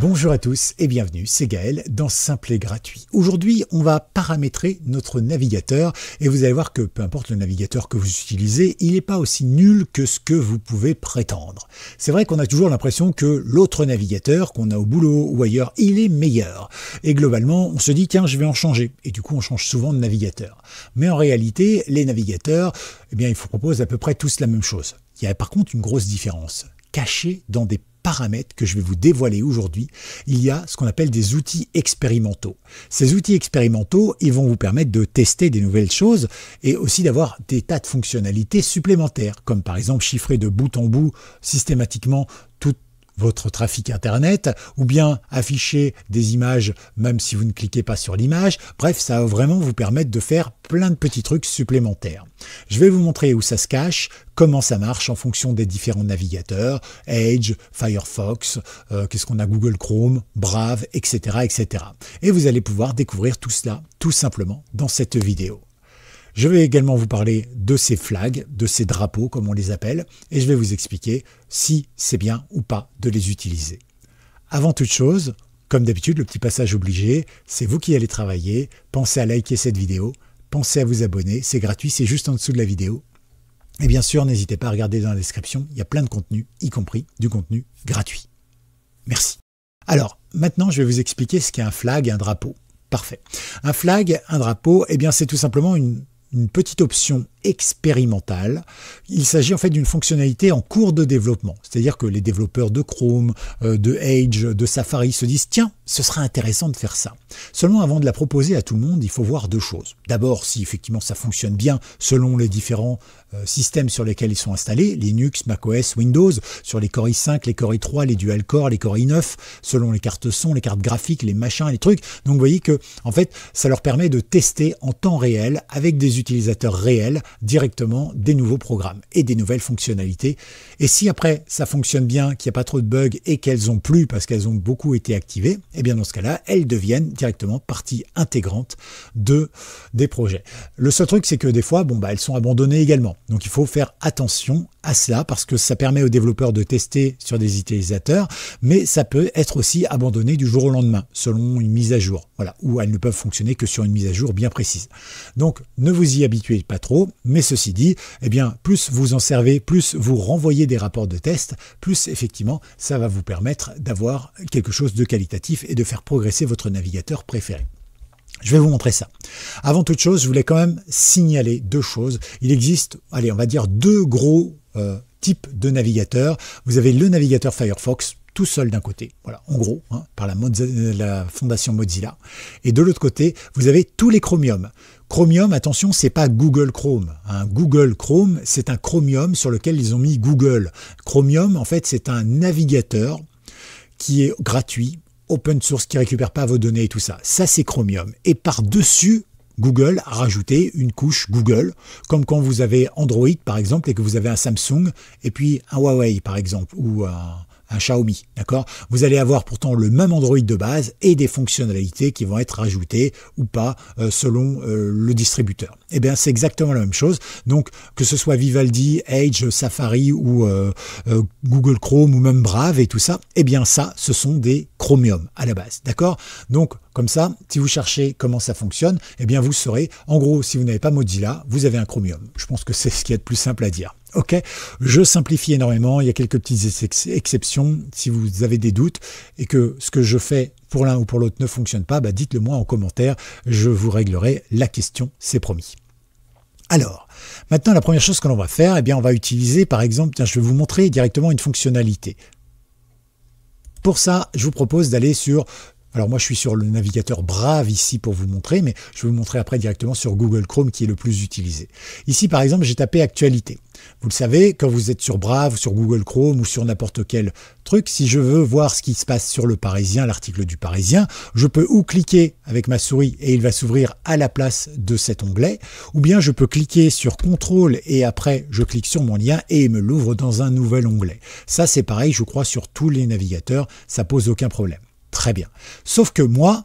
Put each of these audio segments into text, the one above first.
Bonjour à tous et bienvenue, c'est Gaël dans Simple et Gratuit. Aujourd'hui, on va paramétrer notre navigateur et vous allez voir que peu importe le navigateur que vous utilisez, il n'est pas aussi nul que ce que vous pouvez prétendre. C'est vrai qu'on a toujours l'impression que l'autre navigateur qu'on a au boulot ou ailleurs, il est meilleur. Et globalement, on se dit tiens, je vais en changer. Et du coup, on change souvent de navigateur. Mais en réalité, les navigateurs, eh bien, ils vous proposent à peu près tous la même chose. Il y a par contre une grosse différence cachée dans des paramètres que je vais vous dévoiler aujourd'hui, il y a ce qu'on appelle des outils expérimentaux. Ces outils expérimentaux, ils vont vous permettre de tester des nouvelles choses et aussi d'avoir des tas de fonctionnalités supplémentaires, comme par exemple chiffrer de bout en bout systématiquement toutes votre trafic Internet, ou bien afficher des images même si vous ne cliquez pas sur l'image. Bref, ça va vraiment vous permettre de faire plein de petits trucs supplémentaires. Je vais vous montrer où ça se cache, comment ça marche en fonction des différents navigateurs, Edge, Firefox, euh, qu'est-ce qu'on a Google Chrome, Brave, etc., etc. Et vous allez pouvoir découvrir tout cela tout simplement dans cette vidéo. Je vais également vous parler de ces flags, de ces drapeaux comme on les appelle, et je vais vous expliquer si c'est bien ou pas de les utiliser. Avant toute chose, comme d'habitude, le petit passage obligé, c'est vous qui allez travailler, pensez à liker cette vidéo, pensez à vous abonner, c'est gratuit, c'est juste en dessous de la vidéo. Et bien sûr, n'hésitez pas à regarder dans la description, il y a plein de contenu, y compris du contenu gratuit. Merci. Alors, maintenant, je vais vous expliquer ce qu'est un flag, et un drapeau. Parfait. Un flag, un drapeau, eh bien, c'est tout simplement une une petite option expérimental, Il s'agit en fait d'une fonctionnalité en cours de développement. C'est-à-dire que les développeurs de Chrome, euh, de Edge, de Safari se disent tiens, ce sera intéressant de faire ça. Seulement avant de la proposer à tout le monde, il faut voir deux choses. D'abord, si effectivement ça fonctionne bien selon les différents euh, systèmes sur lesquels ils sont installés, Linux, macOS, Windows, sur les Core i5, les Core i3, les dual Core, les Core i9, selon les cartes son, les cartes graphiques, les machins, les trucs. Donc vous voyez que en fait, ça leur permet de tester en temps réel avec des utilisateurs réels directement des nouveaux programmes et des nouvelles fonctionnalités. Et si après ça fonctionne bien, qu'il n'y a pas trop de bugs et qu'elles ont plu parce qu'elles ont beaucoup été activées, et eh bien dans ce cas-là, elles deviennent directement partie intégrante de, des projets. Le seul truc, c'est que des fois, bon, bah, elles sont abandonnées également. Donc il faut faire attention à cela parce que ça permet aux développeurs de tester sur des utilisateurs, mais ça peut être aussi abandonné du jour au lendemain selon une mise à jour. Voilà, ou elles ne peuvent fonctionner que sur une mise à jour bien précise. Donc ne vous y habituez pas trop mais ceci dit, eh bien, plus vous en servez, plus vous renvoyez des rapports de test, plus effectivement, ça va vous permettre d'avoir quelque chose de qualitatif et de faire progresser votre navigateur préféré. Je vais vous montrer ça. Avant toute chose, je voulais quand même signaler deux choses. Il existe, allez, on va dire deux gros euh, types de navigateurs. Vous avez le navigateur Firefox, tout seul d'un côté, voilà, en gros, hein, par la, fondation Mozilla, et de l'autre côté, vous avez tous les Chromium. Chromium, attention, c'est pas Google Chrome. Hein. Google Chrome, c'est un Chromium sur lequel ils ont mis Google. Chromium, en fait, c'est un navigateur qui est gratuit, open source, qui récupère pas vos données et tout ça. Ça, c'est Chromium. Et par-dessus, Google a rajouté une couche Google, comme quand vous avez Android par exemple et que vous avez un Samsung et puis un Huawei par exemple ou un, un Xiaomi, d'accord Vous allez avoir pourtant le même Android de base et des fonctionnalités qui vont être rajoutées ou pas euh, selon euh, le distributeur. Eh bien, c'est exactement la même chose. Donc, que ce soit Vivaldi, Edge, Safari ou euh, Google Chrome ou même Brave et tout ça, eh bien ça, ce sont des Chromium à la base, d'accord Donc, comme ça, si vous cherchez comment ça fonctionne, eh bien vous saurez. En gros, si vous n'avez pas Mozilla, vous avez un Chromium. Je pense que c'est ce qui est le plus simple à dire. Ok, je simplifie énormément. Il y a quelques petites exceptions. Si vous avez des doutes et que ce que je fais pour l'un ou pour l'autre ne fonctionne pas, bah, dites-le moi en commentaire. Je vous réglerai la question, c'est promis. Alors, maintenant la première chose que l'on va faire, eh bien on va utiliser par exemple, tiens, je vais vous montrer directement une fonctionnalité. Pour ça, je vous propose d'aller sur alors moi je suis sur le navigateur Brave ici pour vous montrer, mais je vais vous montrer après directement sur Google Chrome qui est le plus utilisé. Ici par exemple j'ai tapé actualité. Vous le savez, quand vous êtes sur Brave, sur Google Chrome ou sur n'importe quel truc, si je veux voir ce qui se passe sur le Parisien, l'article du Parisien, je peux ou cliquer avec ma souris et il va s'ouvrir à la place de cet onglet, ou bien je peux cliquer sur contrôle et après je clique sur mon lien et il me l'ouvre dans un nouvel onglet. Ça c'est pareil, je crois, sur tous les navigateurs, ça pose aucun problème. Très bien. Sauf que moi,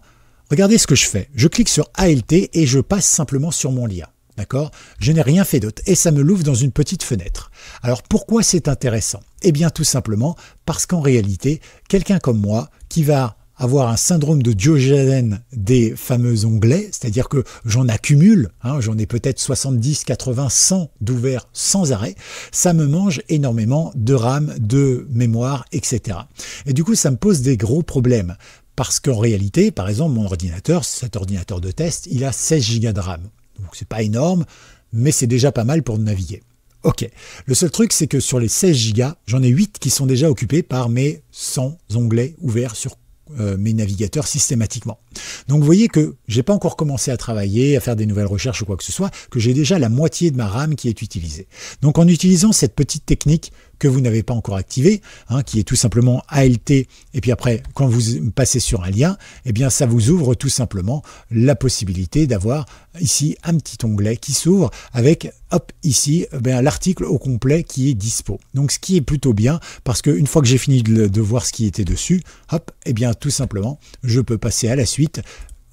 regardez ce que je fais. Je clique sur ALT et je passe simplement sur mon lien. D'accord Je n'ai rien fait d'autre et ça me l'ouvre dans une petite fenêtre. Alors pourquoi c'est intéressant Eh bien tout simplement parce qu'en réalité, quelqu'un comme moi qui va avoir un syndrome de Diogène des fameux onglets, c'est-à-dire que j'en accumule, hein, j'en ai peut-être 70, 80, 100 d'ouverts sans arrêt, ça me mange énormément de RAM, de mémoire, etc. Et du coup, ça me pose des gros problèmes. Parce qu'en réalité, par exemple, mon ordinateur, cet ordinateur de test, il a 16 Go de RAM. Donc c'est pas énorme, mais c'est déjà pas mal pour naviguer. Ok. Le seul truc, c'est que sur les 16 gigas, j'en ai 8 qui sont déjà occupés par mes 100 onglets ouverts sur euh, mes navigateurs systématiquement. Donc vous voyez que j'ai pas encore commencé à travailler, à faire des nouvelles recherches ou quoi que ce soit, que j'ai déjà la moitié de ma RAM qui est utilisée. Donc en utilisant cette petite technique que vous n'avez pas encore activé, hein, qui est tout simplement ALT, et puis après, quand vous passez sur un lien, eh bien ça vous ouvre tout simplement la possibilité d'avoir ici un petit onglet qui s'ouvre avec hop ici eh l'article au complet qui est dispo. Donc ce qui est plutôt bien parce qu'une fois que j'ai fini de, de, voir ce qui était dessus, hop, eh bien tout simplement je peux passer à la suite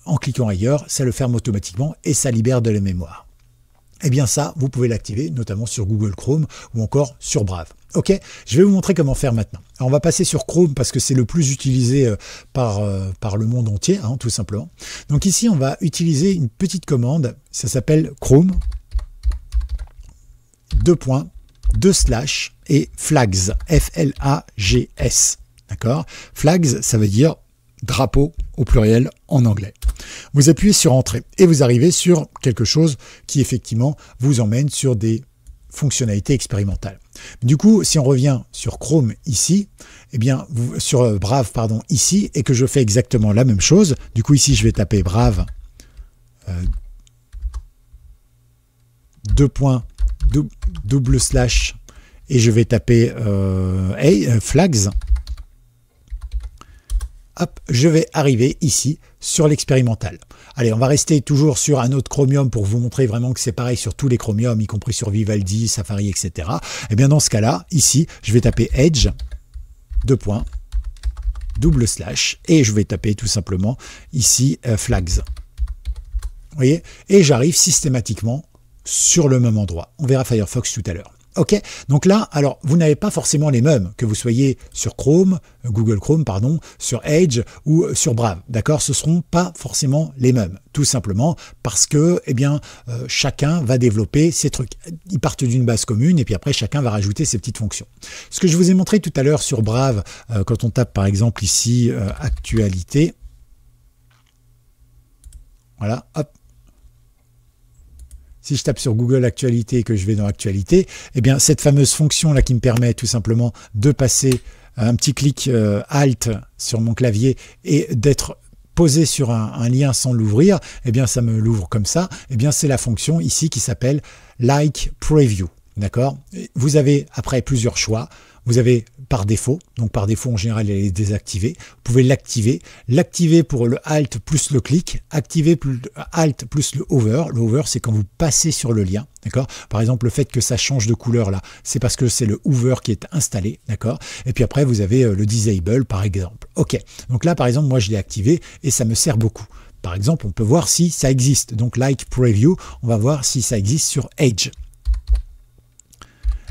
en cliquant ailleurs, ça le ferme automatiquement et ça libère de la mémoire eh bien ça, vous pouvez l'activer, notamment sur Google Chrome ou encore sur Brave. Ok, je vais vous montrer comment faire maintenant. on va passer sur Chrome parce que c'est le plus utilisé euh, par, euh, par le monde entier, hein, tout simplement. Donc ici, on va utiliser une petite commande, ça s'appelle Chrome, deux points, deux slash et flags, F-L-A-G-S. D'accord Flags, ça veut dire drapeau au pluriel en anglais. Vous appuyez sur Entrée et vous arrivez sur quelque chose qui effectivement vous emmène sur des fonctionnalités expérimentales. Du coup, si on revient sur Chrome ici, eh bien, sur euh, Brave, pardon, ici, et que je fais exactement la même chose, du coup, ici, je vais taper Brave euh, deux double slash, et je vais taper euh, euh, flags, hop, je vais arriver ici sur l'expérimental. Allez, on va rester toujours sur un autre Chromium pour vous montrer vraiment que c'est pareil sur tous les Chromium, y compris sur Vivaldi, Safari, etc. Et eh bien dans ce cas-là, ici, je vais taper Edge, deux points, double slash, et je vais taper tout simplement ici euh, Flags. Vous voyez Et j'arrive systématiquement sur le même endroit. On verra Firefox tout à l'heure. OK Donc là, alors, vous n'avez pas forcément les mêmes, que vous soyez sur Chrome, Google Chrome, pardon, sur Edge ou euh, sur Brave. D'accord Ce ne seront pas forcément les mêmes, tout simplement parce que, eh bien, euh, chacun va développer ses trucs. Ils partent d'une base commune et puis après, chacun va rajouter ses petites fonctions. Ce que je vous ai montré tout à l'heure sur Brave, euh, quand on tape par exemple ici actualité, voilà, hop, si je tape sur Google Actualité et que je vais dans Actualité, eh bien cette fameuse fonction là qui me permet tout simplement de passer un petit clic euh, Alt sur mon clavier et d'être posé sur un, un lien sans l'ouvrir, eh bien ça me l'ouvre comme ça, eh bien c'est la fonction ici qui s'appelle Like Preview. D'accord Vous avez après plusieurs choix. Vous avez par défaut, donc par défaut en général elle est désactivée, vous pouvez l'activer, l'activer pour le Alt plus le clic, activer plus Alt plus le Over, le Over c'est quand vous passez sur le lien, d'accord Par exemple le fait que ça change de couleur là, c'est parce que c'est le Over qui est installé, d'accord Et puis après vous avez euh, le Disable par exemple, ok. Donc là par exemple moi je l'ai activé et ça me sert beaucoup. Par exemple, on peut voir si ça existe. Donc, like preview, on va voir si ça existe sur Edge.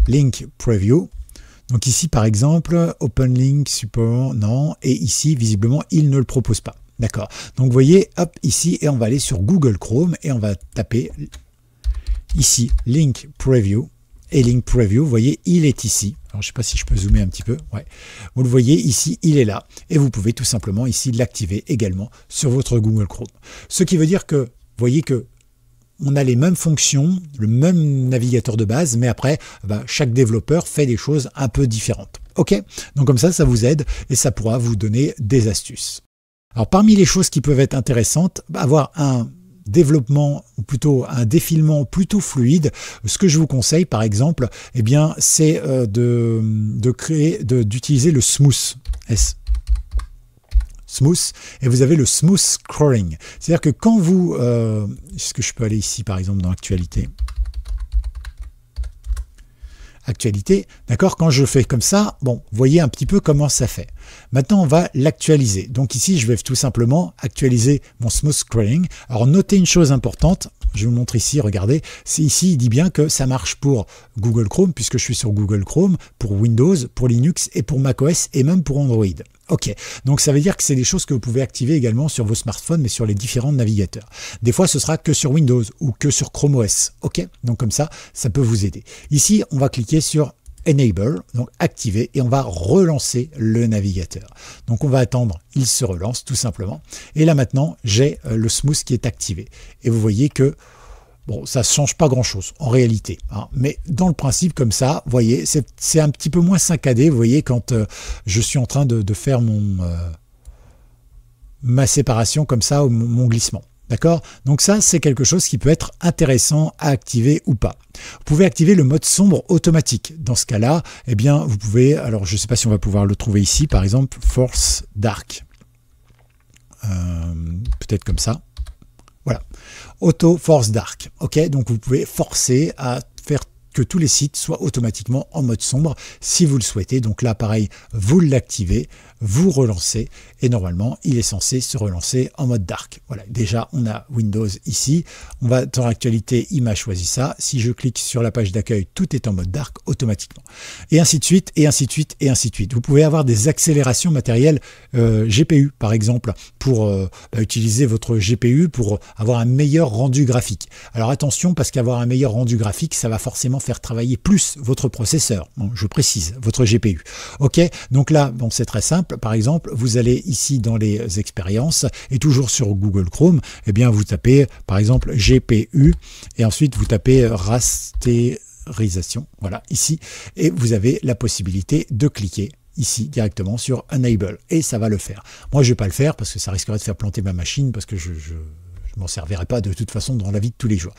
Link preview, donc ici, par exemple, open link, support, non. Et ici, visiblement, il ne le propose pas. D'accord. Donc vous voyez, hop, ici, et on va aller sur Google Chrome et on va taper ici Link Preview. Et Link Preview, vous voyez, il est ici. Alors, je ne sais pas si je peux zoomer un petit peu. Ouais. Vous le voyez ici, il est là. Et vous pouvez tout simplement ici l'activer également sur votre Google Chrome. Ce qui veut dire que, vous voyez que on a les mêmes fonctions, le même navigateur de base, mais après, bah, chaque développeur fait des choses un peu différentes. Ok Donc comme ça, ça vous aide et ça pourra vous donner des astuces. Alors parmi les choses qui peuvent être intéressantes, avoir un développement ou plutôt un défilement plutôt fluide, ce que je vous conseille par exemple, eh bien, c'est euh, de, créer, d'utiliser le smooth. S smooth, et vous avez le smooth Scrolling. C'est-à-dire que quand vous... Euh, est-ce que je peux aller ici, par exemple, dans Actualité Actualité, d'accord Quand je fais comme ça, bon, voyez un petit peu comment ça fait. Maintenant, on va l'actualiser. Donc ici, je vais tout simplement actualiser mon smooth Scrolling. Alors, notez une chose importante, je vous montre ici, regardez, ici il dit bien que ça marche pour Google Chrome, puisque je suis sur Google Chrome, pour Windows, pour Linux et pour macOS et même pour Android. Ok, donc ça veut dire que c'est des choses que vous pouvez activer également sur vos smartphones, mais sur les différents navigateurs. Des fois, ce sera que sur Windows ou que sur Chrome OS. Ok, donc comme ça, ça peut vous aider. Ici, on va cliquer sur enable, donc activer, et on va relancer le navigateur. Donc on va attendre, il se relance tout simplement. Et là maintenant, j'ai euh, le smooth qui est activé. Et vous voyez que Bon, ça ne change pas grand-chose en réalité. Hein. Mais dans le principe, comme ça, vous voyez, c'est un petit peu moins saccadé. Vous voyez, quand euh, je suis en train de, faire mon, euh, ma séparation comme ça, ou mon glissement. D'accord Donc ça, c'est quelque chose qui peut être intéressant à activer ou pas. Vous pouvez activer le mode sombre automatique. Dans ce cas-là, eh bien, vous pouvez, alors je ne sais pas si on va pouvoir le trouver ici, par exemple, Force Dark. Euh, peut-être comme ça. Voilà. Auto Force Dark. OK Donc vous pouvez forcer à faire que tous les sites soient automatiquement en mode sombre si vous le souhaitez. Donc là, pareil, vous l'activez vous relancez et normalement il est censé se relancer en mode dark. Voilà, déjà on a Windows ici, on va dans l'actualité, il m'a choisi ça, si je clique sur la page d'accueil, tout est en mode dark automatiquement. Et ainsi de suite, et ainsi de suite, et ainsi de suite. Vous pouvez avoir des accélérations matérielles euh, GPU par exemple, pour euh, bah, utiliser votre GPU pour avoir un meilleur rendu graphique. Alors attention parce qu'avoir un meilleur rendu graphique, ça va forcément faire travailler plus votre processeur, je précise, votre GPU. Ok, donc là, bon, c'est très simple par exemple, vous allez ici dans les expériences et toujours sur Google Chrome, eh bien vous tapez par exemple GPU et ensuite vous tapez euh, rasterisation. Voilà, ici. Et vous avez la possibilité de cliquer ici directement sur Enable et ça va le faire. Moi je vais pas le faire parce que ça risquerait de faire planter ma machine parce que je je m'en servirai pas de toute façon dans la vie de tous les jours.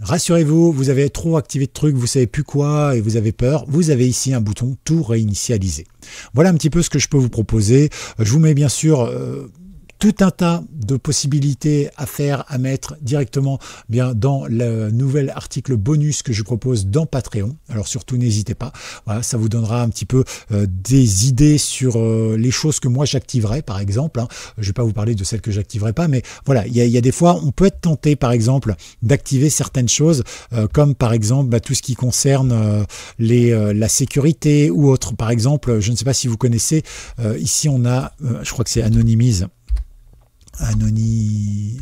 Rassurez-vous, vous avez trop activé de trucs, vous savez plus quoi et vous avez peur. Vous avez ici un bouton tout réinitialiser. Voilà un petit peu ce que je peux vous proposer. Euh, je vous mets bien sûr euh, tout un tas de possibilités à faire, à mettre directement eh bien dans le nouvel article bonus que je propose dans Patreon. Alors surtout n'hésitez pas, voilà, ça vous donnera un petit peu euh, des idées sur euh, les choses que moi j'activerai par exemple. Hein. Je ne vais pas vous parler de celles que j'activerai pas, mais voilà, il y, a des fois on peut être tenté par exemple d'activer certaines choses, euh, comme par exemple bah, tout ce qui concerne les, la sécurité ou autre. Par exemple, je ne sais pas si vous connaissez, ici on a, je crois que c'est Anonymise Anonymous,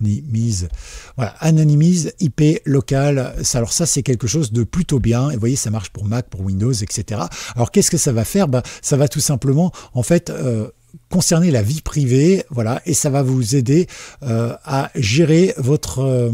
anonymise. Voilà, anonymise IP local, Alors ça, c'est quelque chose de plutôt bien. Et vous voyez, ça marche pour Mac, pour Windows, etc. Alors qu'est-ce que ça va faire bah, Ça va tout simplement, en fait... Euh, concerner la vie privée, voilà, et ça va vous aider euh, à gérer votre euh,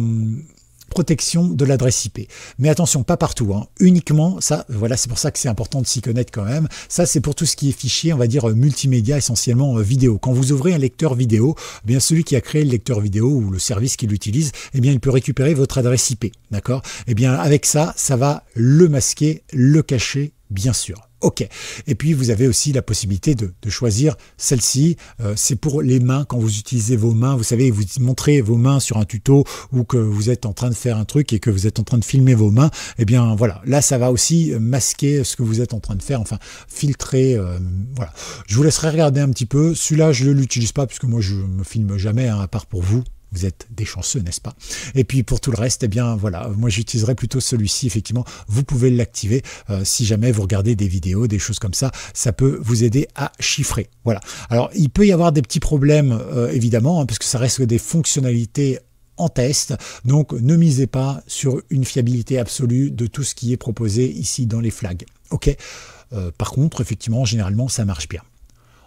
protection de l'adresse IP. Mais attention, pas partout, hein. uniquement ça, voilà, c'est pour ça que c'est important de s'y connaître quand même. Ça, c'est pour tout ce qui est fichier, on va dire euh, multimédia, essentiellement euh, vidéo. Quand vous ouvrez un lecteur vidéo, eh bien celui qui a créé le lecteur vidéo ou le service qui l'utilise, eh bien il peut récupérer votre adresse IP, d'accord Eh bien avec ça, ça va le masquer, le cacher, bien sûr. OK. Et puis vous avez aussi la possibilité de, choisir celle-ci. Euh, c'est pour les mains, quand vous utilisez vos mains, vous savez, vous montrez vos mains sur un tuto ou que vous êtes en train de faire un truc et que vous êtes en train de filmer vos mains, eh bien voilà, là ça va aussi masquer ce que vous êtes en train de faire, enfin filtrer. Euh, voilà. Je vous laisserai regarder un petit peu. Celui-là, je ne l'utilise pas puisque moi je me filme jamais, hein, à part pour vous. Vous êtes des chanceux, n'est-ce pas Et puis pour tout le reste, eh bien voilà, moi j'utiliserai plutôt celui-ci, effectivement, vous pouvez l'activer euh, si jamais vous regardez des vidéos, des choses comme ça, ça peut vous aider à chiffrer. Voilà. Alors il peut y avoir des petits problèmes, euh, évidemment, hein, parce que ça reste des fonctionnalités en test. Donc ne misez pas sur une fiabilité absolue de tout ce qui est proposé ici dans les flags. Ok euh, Par contre, effectivement, généralement, ça marche bien.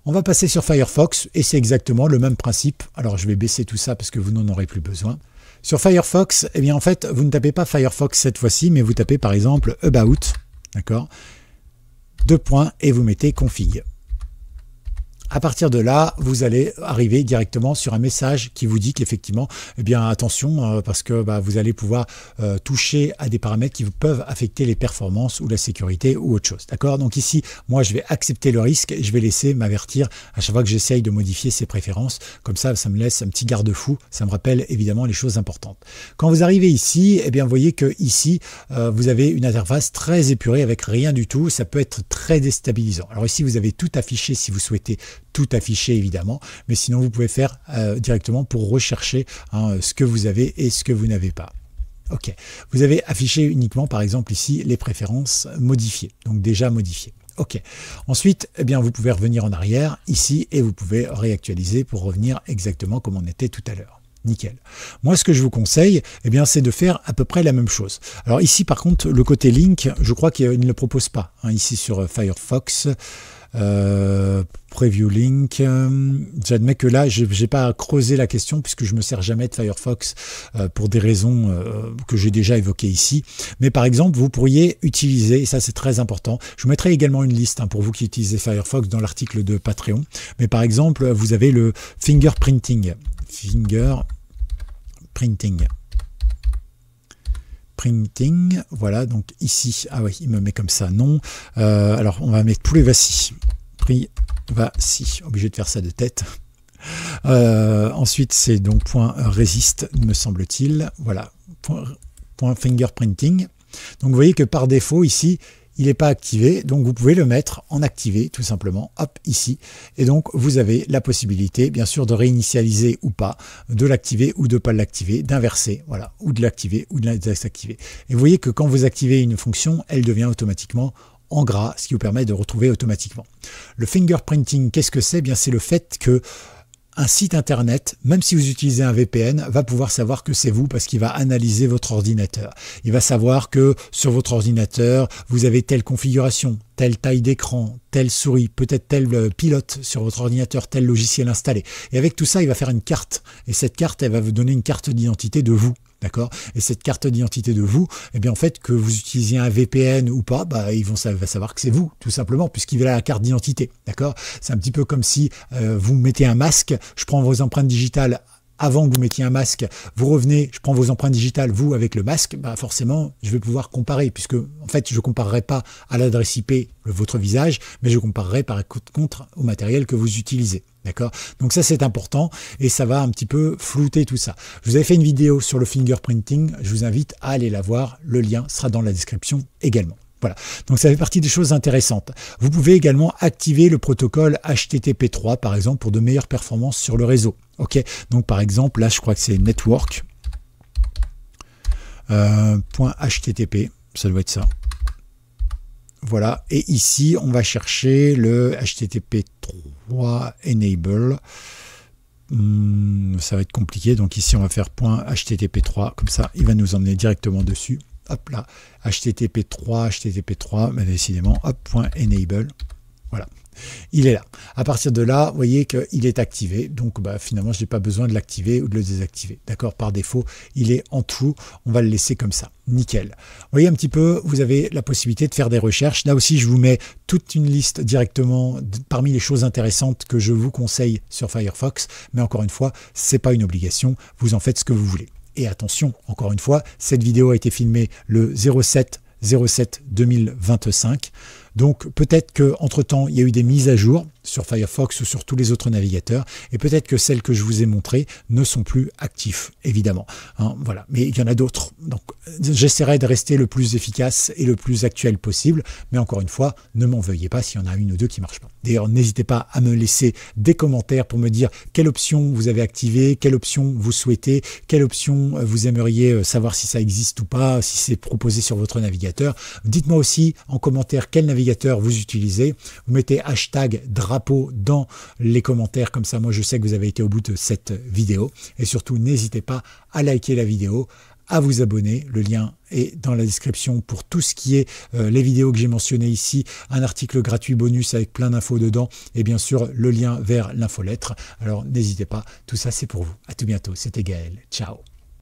On va passer sur Firefox et c'est exactement le même principe. Alors je vais baisser tout ça parce que vous n'en aurez plus besoin. Sur Firefox, eh bien en fait, vous ne tapez pas Firefox cette fois-ci, mais vous tapez par exemple About, d'accord Deux points et vous mettez Config. À partir de là, vous allez arriver directement sur un message qui vous dit qu'effectivement, eh bien attention euh, parce que bah, vous allez pouvoir euh, toucher à des paramètres qui peuvent affecter les performances ou la sécurité ou autre chose. D'accord Donc ici, moi je vais accepter le risque, et je vais laisser m'avertir à chaque fois que j'essaye de modifier ces préférences. Comme ça, ça me laisse un petit garde-fou, ça me rappelle évidemment les choses importantes. Quand vous arrivez ici, eh bien vous voyez que ici, euh, vous avez une interface très épurée avec rien du tout, ça peut être très déstabilisant. Alors ici, vous avez tout affiché si vous souhaitez tout affiché évidemment, mais sinon vous pouvez faire euh, directement pour rechercher hein, ce que vous avez et ce que vous n'avez pas. Ok, vous avez affiché uniquement par exemple ici les préférences modifiées, donc déjà modifiées. Ok, ensuite eh bien, vous pouvez revenir en arrière ici et vous pouvez réactualiser pour revenir exactement comme on était tout à l'heure nickel. Moi, ce que je vous conseille, eh bien, c'est de faire à peu près la même chose. Alors ici, par contre, le côté link, je crois qu'il ne le propose pas. Hein, ici sur euh, Firefox, euh, preview Link. Euh, j'admets que là, j'ai n'ai pas creusé la question puisque je me sers jamais de Firefox euh, pour des raisons que j'ai déjà évoquées ici. Mais par exemple, vous pourriez utiliser, et ça c'est très important, je vous mettrai également une liste hein, pour vous qui utilisez Firefox dans l'article de Patreon. Mais par exemple, vous avez le fingerprinting. Fingerprinting. Printing. Voilà, donc ici, ah oui, il me met comme ça, non. Euh, alors, on va mettre les va Privacy, obligé de faire ça de tête. Euh, ensuite, c'est donc point resist, me semble-t-il. Voilà, point, point fingerprinting. Donc, vous voyez que par défaut, ici, il n'est pas activé, donc vous pouvez le mettre en activé tout simplement, hop, ici. Et donc vous avez la possibilité, bien sûr, de réinitialiser ou pas, de l'activer ou de ne pas l'activer, d'inverser, voilà, ou de l'activer ou de la désactiver. Et vous voyez que quand vous activez une fonction, elle devient automatiquement en gras, ce qui vous permet de retrouver automatiquement. Le fingerprinting, qu'est-ce que c'est eh Bien, c'est le fait que un site internet, même si vous utilisez un VPN, va pouvoir savoir que c'est vous parce qu'il va analyser votre ordinateur. Il va savoir que sur votre ordinateur, vous avez telle configuration, telle taille d'écran, telle souris, peut-être tel euh, pilote sur votre ordinateur, tel logiciel installé. Et avec tout ça, il va faire une carte. Et cette carte, elle va vous donner une carte d'identité de vous, D'accord Et cette carte d'identité de vous, eh bien en fait, que vous utilisiez un VPN ou pas, bah, ils vont savoir que c'est vous, tout simplement, puisqu'il veulent la carte d'identité. D'accord C'est un petit peu comme si euh, vous mettez un masque, je prends vos empreintes digitales avant que vous mettiez un masque, vous revenez, je prends vos empreintes digitales, vous avec le masque, bah, forcément, je vais pouvoir comparer, puisque en fait, je ne comparerai pas à l'adresse IP votre visage, mais je comparerai par contre au matériel que vous utilisez. D'accord Donc ça c'est important et ça va un petit peu flouter tout ça. Je vous avais fait une vidéo sur le fingerprinting, je vous invite à aller la voir, le lien sera dans la description également. Voilà, donc ça fait partie des choses intéressantes. Vous pouvez également activer le protocole HTTP3 par exemple pour de meilleures performances sur le réseau. Ok, donc par exemple, là je crois que c'est network. .http, euh, ça doit être ça. Voilà, et ici on va chercher le HTTP 3 enable. Hmm, ça va être compliqué, donc ici on va faire .http 3, comme ça il va nous emmener directement dessus. Hop là, HTTP 3, HTTP 3, mais décidément, hop, enable. Voilà il est là. À partir de là, vous voyez qu'il est activé, donc bah, finalement, je n'ai pas besoin de l'activer ou de le désactiver. D'accord Par défaut, il est en tout, on va le laisser comme ça. Nickel. Vous voyez un petit peu, vous avez la possibilité de faire des recherches. Là aussi, je vous mets toute une liste directement parmi les choses intéressantes que je vous conseille sur Firefox, mais encore une fois, ce n'est pas une obligation, vous en faites ce que vous voulez. Et attention, encore une fois, cette vidéo a été filmée le 07 07 2025. Donc peut-être qu'entre-temps, il y a eu des mises à jour sur Firefox ou sur tous les autres navigateurs. Et peut-être que celles que je vous ai montrées ne sont plus actives, évidemment. Hein, voilà. Mais il y en a d'autres. Donc euh, j'essaierai de rester le plus efficace et le plus actuel possible. Mais encore une fois, ne m'en veuillez pas s'il y en a une ou deux qui ne marchent pas. D'ailleurs, n'hésitez pas à me laisser des commentaires pour me dire quelle option vous avez activée, quelle option vous souhaitez, quelle option euh, vous aimeriez euh, savoir si ça existe ou pas, si c'est proposé sur votre navigateur. Dites-moi aussi en commentaire quel navigateur vous utilisez. Vous mettez hashtag drive dans les commentaires. Comme ça, moi, je sais que vous avez été au bout de cette vidéo. Et surtout, n'hésitez pas à liker la vidéo, à vous abonner. Le lien est dans la description pour tout ce qui est euh, les vidéos que j'ai mentionnées ici, un article gratuit bonus avec plein d'infos dedans et bien sûr le lien vers l'infolettre. Alors n'hésitez pas, tout ça c'est pour vous. À tout bientôt, c'était Gaël. Ciao